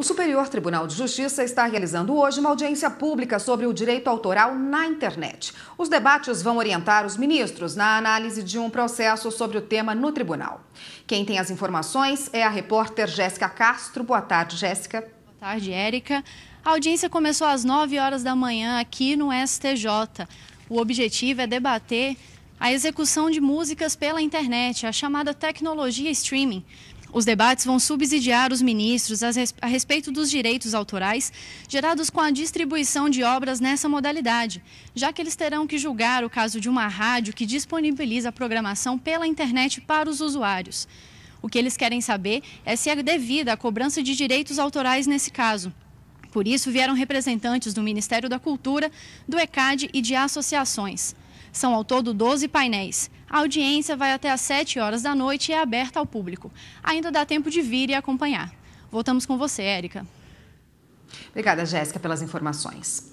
O Superior Tribunal de Justiça está realizando hoje uma audiência pública sobre o direito autoral na internet. Os debates vão orientar os ministros na análise de um processo sobre o tema no tribunal. Quem tem as informações é a repórter Jéssica Castro. Boa tarde, Jéssica. Boa tarde, Érica. A audiência começou às 9 horas da manhã aqui no STJ. O objetivo é debater a execução de músicas pela internet, a chamada tecnologia streaming. Os debates vão subsidiar os ministros a respeito dos direitos autorais gerados com a distribuição de obras nessa modalidade, já que eles terão que julgar o caso de uma rádio que disponibiliza a programação pela internet para os usuários. O que eles querem saber é se é devida a cobrança de direitos autorais nesse caso. Por isso, vieram representantes do Ministério da Cultura, do ECAD e de associações. São ao todo 12 painéis. A audiência vai até às 7 horas da noite e é aberta ao público. Ainda dá tempo de vir e acompanhar. Voltamos com você, Érica. Obrigada, Jéssica, pelas informações.